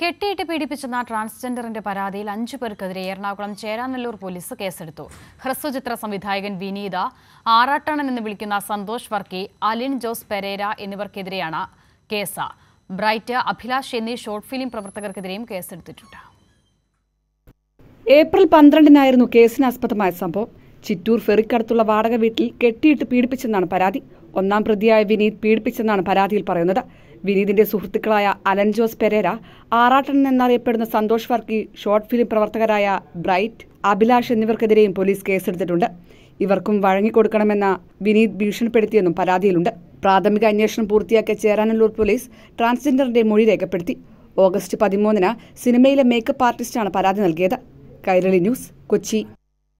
കെട്ടിയിട്ട് പീഡിപ്പിച്ചെന്ന ട്രാൻസ്ജെൻഡറിന്റെ പരാതിയിൽ അഞ്ചു പേർക്കെതിരെ എറണാകുളം ചേരാനല്ലൂർ പോലീസ് കേസെടുത്തു ഹ്രസ്വചിത്ര സംവിധായകൻ വിനീത ആറാട്ടണൻ എന്ന് വിളിക്കുന്ന സന്തോഷ് വർക്കി അലിൻ ജോസ് പെരേര എന്നിവർക്കെതിരെയാണ് കേസ് ബ്രൈറ്റ് അഭിലാഷ് എന്നീ ഷോർട്ട് ഫിലിം പ്രവർത്തകർക്കെതിരെയും കേസെടുത്തിട്ടുണ്ട് ഏപ്രിൽ പന്ത്രണ്ടിനായിരുന്നു കേസിനാസ്പദമായ സംഭവം ചിറ്റൂർ ഫെറിക്കടുത്തുള്ള വാടക വീട്ടിൽ കെട്ടിയിട്ട് പീഡിപ്പിച്ചെന്നാണ് പരാതി ഒന്നാം പ്രതിയായ വിനീത് പീഡിപ്പിച്ചെന്നാണ് പരാതിയിൽ പറയുന്നത് വിനീതിന്റെ സുഹൃത്തുക്കളായ അലൻ ജോസ് പെരേര ആറാട്ടൻ എന്നറിയപ്പെടുന്ന സന്തോഷ് വർക്കി ഷോർട്ട് ഫിലിം പ്രവർത്തകരായ ബ്രൈറ്റ് അഭിലാഷ് എന്നിവർക്കെതിരെയും പോലീസ് കേസെടുത്തിട്ടുണ്ട് ഇവർക്കും വഴങ്ങിക്കൊടുക്കണമെന്ന വിനീത് ഭീഷണിപ്പെടുത്തിയെന്നും പരാതിയിലുണ്ട് പ്രാഥമിക അന്വേഷണം പൂർത്തിയാക്കിയ ചേരാനല്ലൂർ പോലീസ് ട്രാൻസ്ജെൻഡറിന്റെ മൊഴി രേഖപ്പെടുത്തി ഓഗസ്റ്റ് പതിമൂന്നിന് സിനിമയിലെ മേക്കപ്പ് ആർട്ടിസ്റ്റാണ് പരാതി നൽകിയത് കൈരളി ന്യൂസ് കൊച്ചി